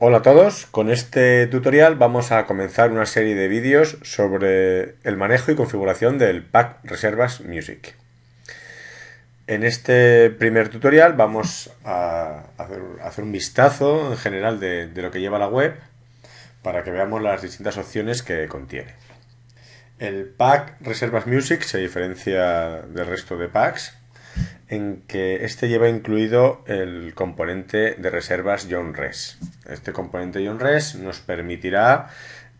Hola a todos, con este tutorial vamos a comenzar una serie de vídeos sobre el manejo y configuración del pack Reservas Music. En este primer tutorial vamos a hacer, un vistazo en general de, lo que lleva la web para que veamos las distintas opciones que contiene. El pack Reservas Music se diferencia del resto de packs en que este lleva incluido el componente de reservas John Res. Este componente John Res nos permitirá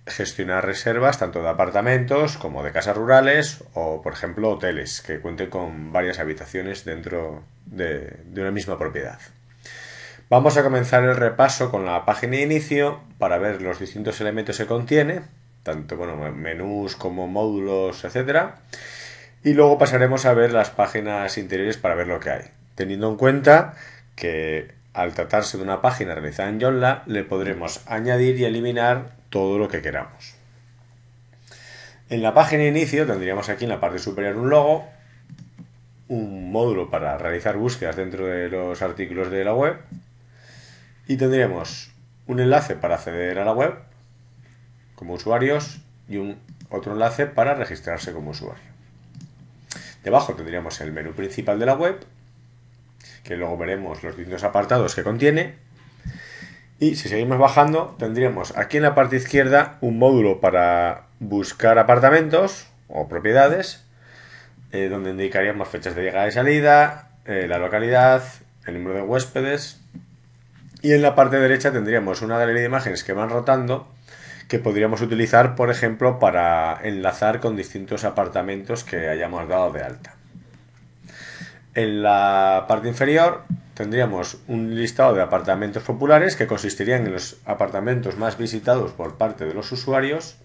gestionar reservas tanto de apartamentos como de casas rurales o, por ejemplo, hoteles que cuenten con varias habitaciones dentro de, una misma propiedad. Vamos a comenzar el repaso con la página de inicio para ver los distintos elementos que contiene, tanto bueno, menús como módulos, etcétera. Y luego pasaremos a ver las páginas interiores para ver lo que hay, teniendo en cuenta que al tratarse de una página realizada en Joomla le podremos añadir y eliminar todo lo que queramos. En la página inicio tendríamos aquí en la parte superior un logo, un módulo para realizar búsquedas dentro de los artículos de la web y tendríamos un enlace para acceder a la web como usuarios y un otro enlace para registrarse como usuario. Debajo tendríamos el menú principal de la web, que luego veremos los distintos apartados que contiene. Y si seguimos bajando, tendríamos aquí en la parte izquierda un módulo para buscar apartamentos o propiedades, eh, donde indicaríamos fechas de llegada y salida, eh, la localidad, el número de huéspedes. Y en la parte derecha tendríamos una galería de imágenes que van rotando que podríamos utilizar, por ejemplo, para enlazar con distintos apartamentos que hayamos dado de alta. En la parte inferior tendríamos un listado de apartamentos populares que consistirían en los apartamentos más visitados por parte de los usuarios.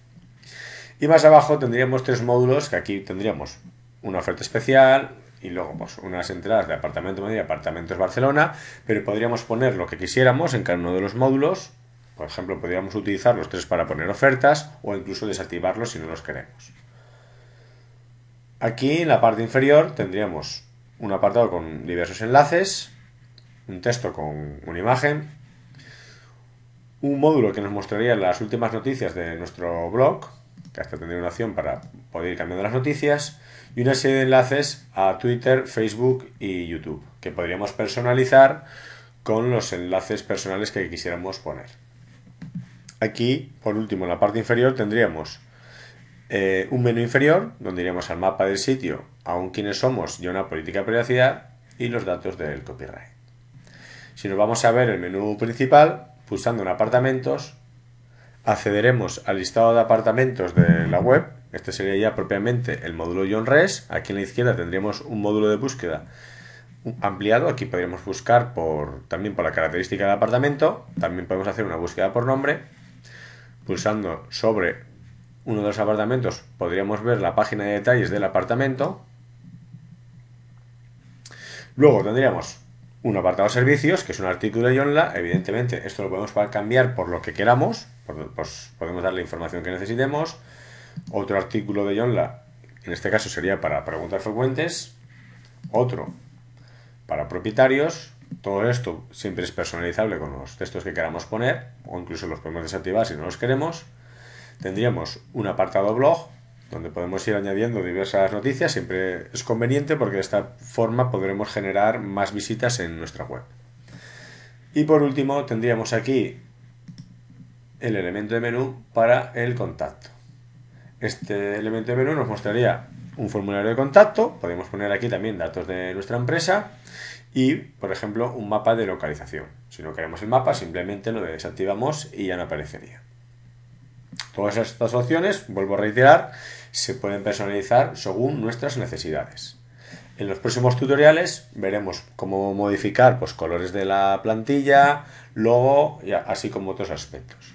Y más abajo tendríamos tres módulos que aquí tendríamos una oferta especial, y luego pues, unas entradas de apartamento Madrid y apartamentos Barcelona, pero podríamos poner lo que quisiéramos en cada uno de los módulos por ejemplo, podríamos utilizar los tres para poner ofertas o incluso desactivarlos si no los queremos. Aquí en la parte inferior tendríamos un apartado con diversos enlaces, un texto con una imagen, un módulo que nos mostraría las últimas noticias de nuestro blog, que hasta tendría una opción para poder ir cambiando las noticias, y una serie de enlaces a Twitter, Facebook y YouTube, que podríamos personalizar con los enlaces personales que quisiéramos poner. Aquí, por último, en la parte inferior tendríamos eh, un menú inferior, donde iríamos al mapa del sitio, a un quiénes somos y una política de privacidad, y los datos del copyright. Si nos vamos a ver el menú principal, pulsando en apartamentos, accederemos al listado de apartamentos de la web. Este sería ya propiamente el módulo John Res. Aquí en la izquierda tendríamos un módulo de búsqueda ampliado. Aquí podríamos buscar por, también por la característica del apartamento. También podemos hacer una búsqueda por nombre Pulsando sobre uno de los apartamentos podríamos ver la página de detalles del apartamento. Luego tendríamos un apartado de servicios, que es un artículo de Yonla. Evidentemente, esto lo podemos cambiar por lo que queramos. Pues podemos dar la información que necesitemos. Otro artículo de Yonla, en este caso sería para preguntas frecuentes. Otro para propietarios. Todo esto siempre es personalizable con los textos que queramos poner o incluso los podemos desactivar si no los queremos. Tendríamos un apartado blog donde podemos ir añadiendo diversas noticias, siempre es conveniente porque de esta forma podremos generar más visitas en nuestra web. Y por último tendríamos aquí el elemento de menú para el contacto. Este elemento de menú nos mostraría un formulario de contacto, podemos poner aquí también datos de nuestra empresa y, por ejemplo, un mapa de localización. Si no queremos el mapa, simplemente lo desactivamos y ya no aparecería. Todas estas opciones, vuelvo a reiterar, se pueden personalizar según nuestras necesidades. En los próximos tutoriales veremos cómo modificar pues, colores de la plantilla, logo, así como otros aspectos.